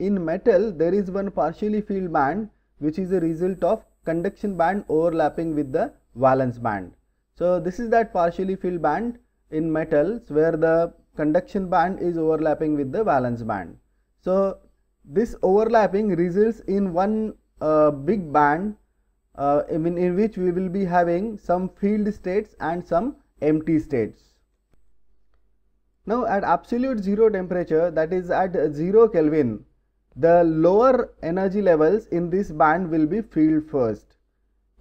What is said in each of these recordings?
In metal, there is one partially filled band which is a result of conduction band overlapping with the valence band. So, this is that partially filled band in metals where the conduction band is overlapping with the valence band. So, this overlapping results in one uh, big band uh, in, in which we will be having some field states and some empty states. Now at absolute zero temperature that is at 0 Kelvin, the lower energy levels in this band will be filled first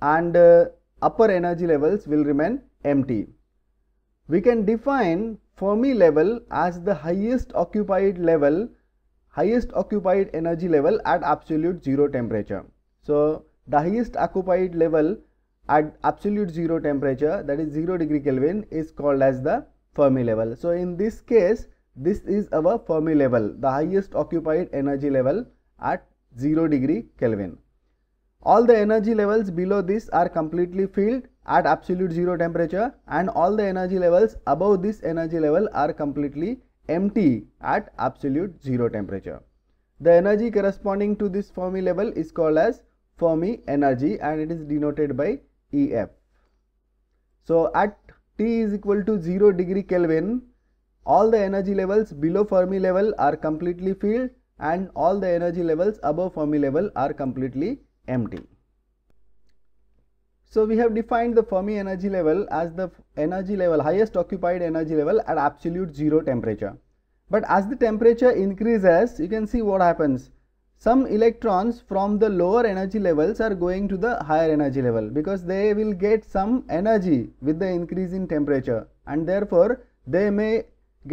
and uh, upper energy levels will remain empty. We can define Fermi level as the highest occupied level, highest occupied energy level at absolute zero temperature. So the highest occupied level at absolute zero temperature that is 0 degree Kelvin is called as the Fermi level. So in this case this is our Fermi level the highest occupied energy level at 0 degree Kelvin. All the energy levels below this are completely filled at absolute zero temperature and all the energy levels above this energy level are completely empty at absolute zero temperature. The energy corresponding to this Fermi level is called as Fermi energy and it is denoted by EF. So at T is equal to 0 degree Kelvin, all the energy levels below Fermi level are completely filled and all the energy levels above Fermi level are completely empty. So we have defined the Fermi energy level as the energy level, highest occupied energy level at absolute zero temperature. But as the temperature increases, you can see what happens some electrons from the lower energy levels are going to the higher energy level because they will get some energy with the increase in temperature and therefore they may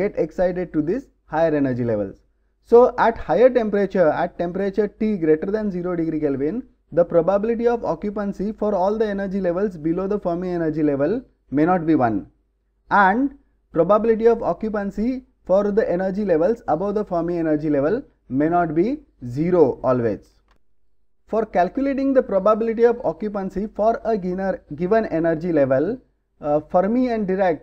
get excited to these higher energy levels. So at higher temperature, at temperature T greater than 0 degree Kelvin, the probability of occupancy for all the energy levels below the Fermi energy level may not be 1 and probability of occupancy for the energy levels above the Fermi energy level may not be 0 always. For calculating the probability of occupancy for a given energy level, uh, Fermi and Dirac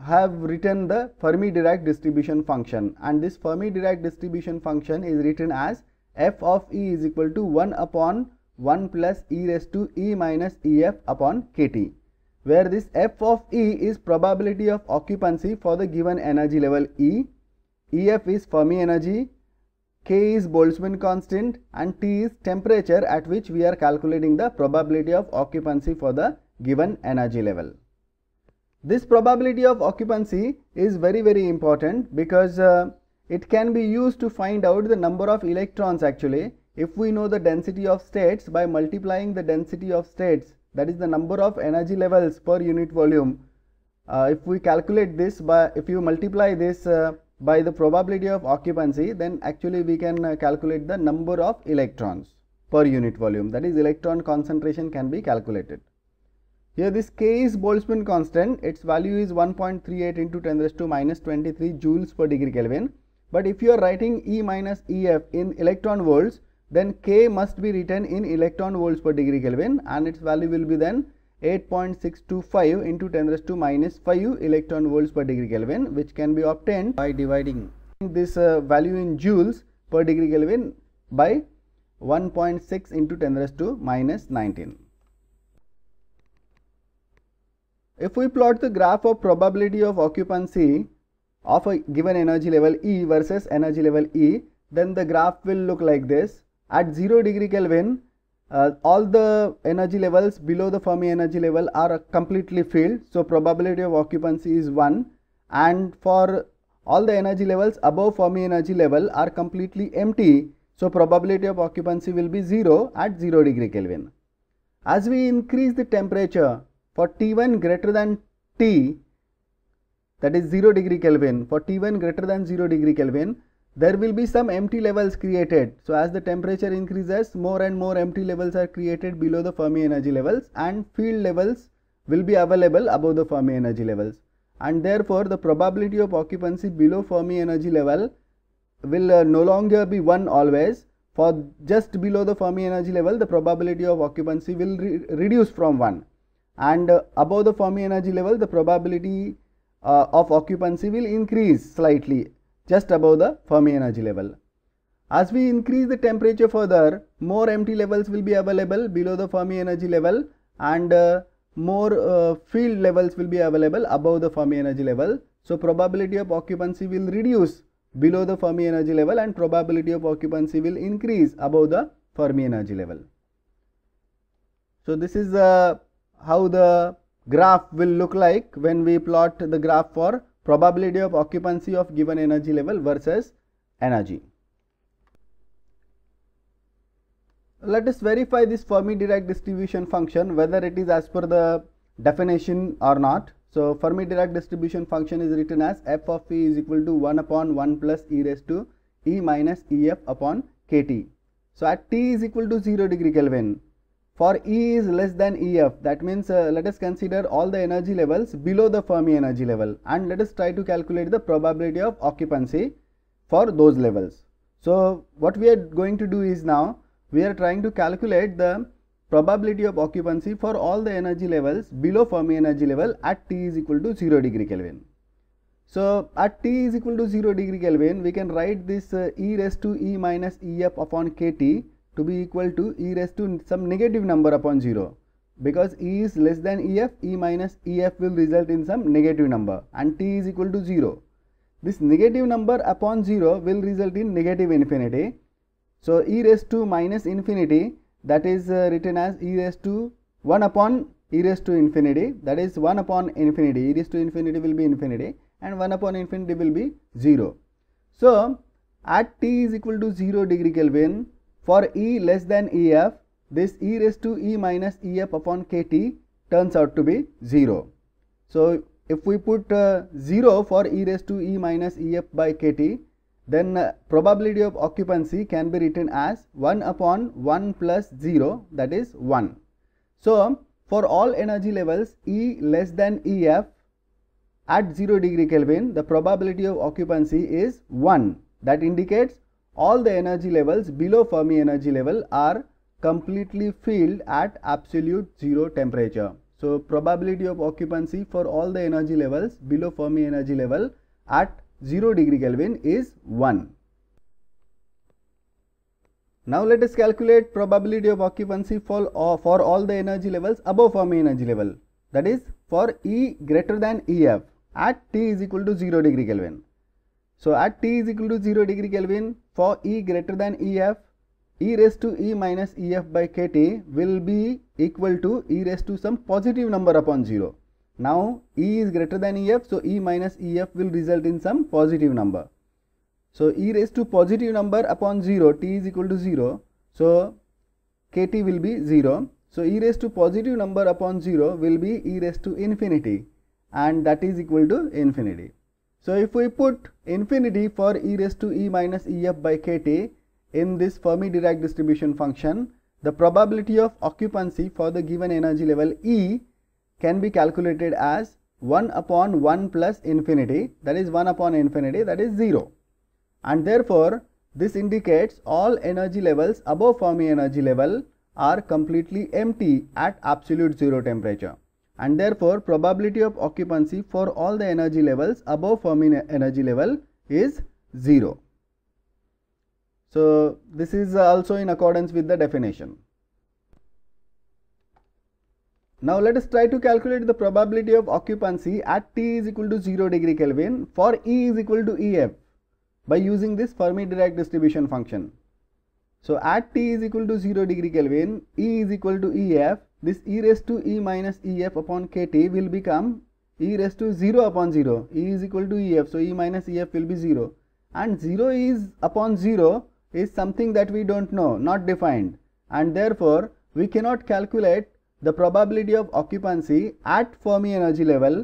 have written the Fermi-Dirac distribution function and this Fermi-Dirac distribution function is written as f of e is equal to 1 upon 1 plus e raised to e minus ef upon kt where this f of e is probability of occupancy for the given energy level e, ef is Fermi energy K is Boltzmann constant and T is temperature at which we are calculating the probability of occupancy for the given energy level. This probability of occupancy is very very important because uh, it can be used to find out the number of electrons actually if we know the density of states by multiplying the density of states that is the number of energy levels per unit volume uh, if we calculate this by if you multiply this uh, by the probability of occupancy then actually we can uh, calculate the number of electrons per unit volume that is electron concentration can be calculated. Here this K is Boltzmann constant its value is 1.38 into 10 raised to minus 23 joules per degree Kelvin but if you are writing E minus EF in electron volts then K must be written in electron volts per degree Kelvin and its value will be then 8.625 into 10 raised to minus 5 electron volts per degree Kelvin which can be obtained by dividing this uh, value in joules per degree Kelvin by 1.6 into 10 raised to minus 19. If we plot the graph of probability of occupancy of a given energy level E versus energy level E, then the graph will look like this. At 0 degree Kelvin, uh, all the energy levels below the Fermi energy level are completely filled. So probability of occupancy is 1 and for all the energy levels above Fermi energy level are completely empty. So probability of occupancy will be 0 at 0 degree Kelvin. As we increase the temperature for T1 greater than T that is 0 degree Kelvin for T1 greater than 0 degree Kelvin there will be some empty levels created. So as the temperature increases, more and more empty levels are created below the Fermi energy levels and field levels will be available above the Fermi energy levels. And therefore, the probability of occupancy below Fermi energy level will uh, no longer be 1 always. For just below the Fermi energy level, the probability of occupancy will re reduce from 1. And uh, above the Fermi energy level, the probability uh, of occupancy will increase slightly just above the Fermi energy level. As we increase the temperature further, more empty levels will be available below the Fermi energy level and uh, more uh, field levels will be available above the Fermi energy level. So probability of occupancy will reduce below the Fermi energy level and probability of occupancy will increase above the Fermi energy level. So this is uh, how the graph will look like when we plot the graph for probability of occupancy of given energy level versus energy. Let us verify this Fermi-Dirac distribution function whether it is as per the definition or not. So, Fermi-Dirac distribution function is written as f of e is equal to 1 upon 1 plus e raised to e minus ef upon kt. So, at t is equal to 0 degree Kelvin, for E is less than EF that means uh, let us consider all the energy levels below the Fermi energy level and let us try to calculate the probability of occupancy for those levels. So what we are going to do is now we are trying to calculate the probability of occupancy for all the energy levels below Fermi energy level at T is equal to 0 degree Kelvin. So at T is equal to 0 degree Kelvin we can write this uh, E raised to E minus EF upon KT to be equal to e raised to some negative number upon 0 because e is less than ef e minus ef will result in some negative number and t is equal to 0 this negative number upon 0 will result in negative infinity so e raised to minus infinity that is uh, written as e raised to 1 upon e raised to infinity that is 1 upon infinity e raised to infinity will be infinity and 1 upon infinity will be 0 so at t is equal to 0 degree kelvin for E less than EF, this e raised to e minus EF upon KT turns out to be 0. So, if we put uh, 0 for e raised to e minus EF by KT, then uh, probability of occupancy can be written as 1 upon 1 plus 0 that is 1. So, for all energy levels E less than EF at 0 degree Kelvin, the probability of occupancy is 1 that indicates all the energy levels below Fermi energy level are completely filled at absolute zero temperature. So probability of occupancy for all the energy levels below Fermi energy level at 0 degree Kelvin is 1. Now let us calculate probability of occupancy for, uh, for all the energy levels above Fermi energy level that is for E greater than EF at T is equal to 0 degree Kelvin. So at T is equal to 0 degree Kelvin for E greater than EF, E raised to E minus EF by KT will be equal to E raised to some positive number upon 0. Now E is greater than EF so E minus EF will result in some positive number. So E raised to positive number upon 0 T is equal to 0. So KT will be 0. So E raised to positive number upon 0 will be E raised to infinity and that is equal to infinity. So if we put infinity for e raised to e minus ef by kt in this Fermi-Dirac distribution function, the probability of occupancy for the given energy level E can be calculated as 1 upon 1 plus infinity that is 1 upon infinity that is 0 and therefore this indicates all energy levels above Fermi energy level are completely empty at absolute zero temperature and therefore probability of occupancy for all the energy levels above Fermi energy level is 0. So, this is also in accordance with the definition. Now, let us try to calculate the probability of occupancy at T is equal to 0 degree Kelvin for E is equal to EF by using this Fermi Dirac distribution function. So, at T is equal to 0 degree Kelvin, E is equal to EF this e raised to e minus ef upon kt will become e raised to 0 upon 0 e is equal to ef so e minus ef will be 0 and 0 is upon 0 is something that we don't know not defined and therefore we cannot calculate the probability of occupancy at Fermi energy level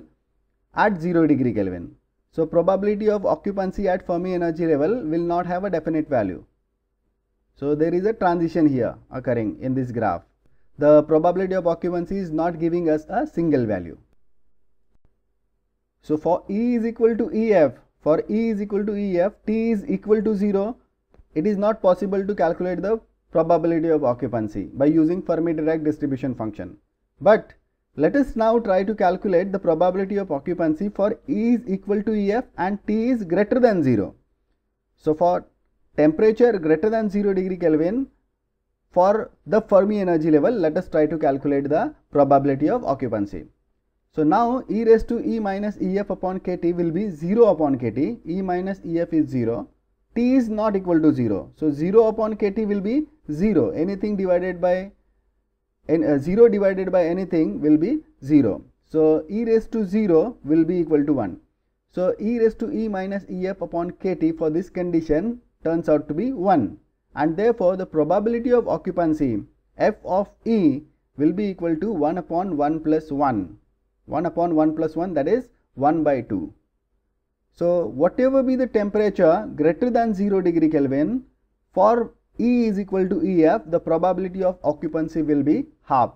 at 0 degree Kelvin. So probability of occupancy at Fermi energy level will not have a definite value. So there is a transition here occurring in this graph the probability of occupancy is not giving us a single value. So for E is equal to EF, for E is equal to EF, T is equal to 0, it is not possible to calculate the probability of occupancy by using Fermi Dirac distribution function. But let us now try to calculate the probability of occupancy for E is equal to EF and T is greater than 0. So for temperature greater than 0 degree Kelvin, for the Fermi energy level, let us try to calculate the probability of occupancy. So now e raised to e minus ef upon kt will be 0 upon kt, e minus ef is 0, t is not equal to 0. So 0 upon kt will be 0, anything divided by uh, 0 divided by anything will be 0. So e raised to 0 will be equal to 1. So e raised to e minus ef upon kt for this condition turns out to be 1 and therefore the probability of occupancy f of E will be equal to 1 upon 1 plus 1. 1 upon 1 plus 1 that is 1 by 2. So, whatever be the temperature greater than 0 degree Kelvin for E is equal to EF the probability of occupancy will be half.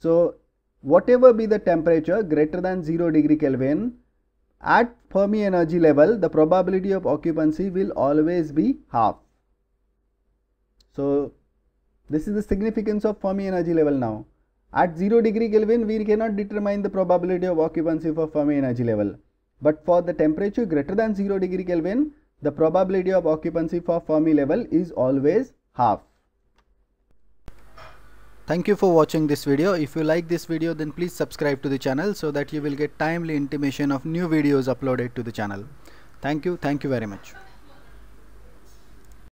So, whatever be the temperature greater than 0 degree Kelvin at Fermi energy level the probability of occupancy will always be half. So this is the significance of Fermi energy level now. At 0 degree Kelvin, we cannot determine the probability of occupancy for Fermi energy level. But for the temperature greater than 0 degree Kelvin, the probability of occupancy for Fermi level is always half. Thank you for watching this video. If you like this video then please subscribe to the channel so that you will get timely intimation of new videos uploaded to the channel. Thank you. Thank you very much.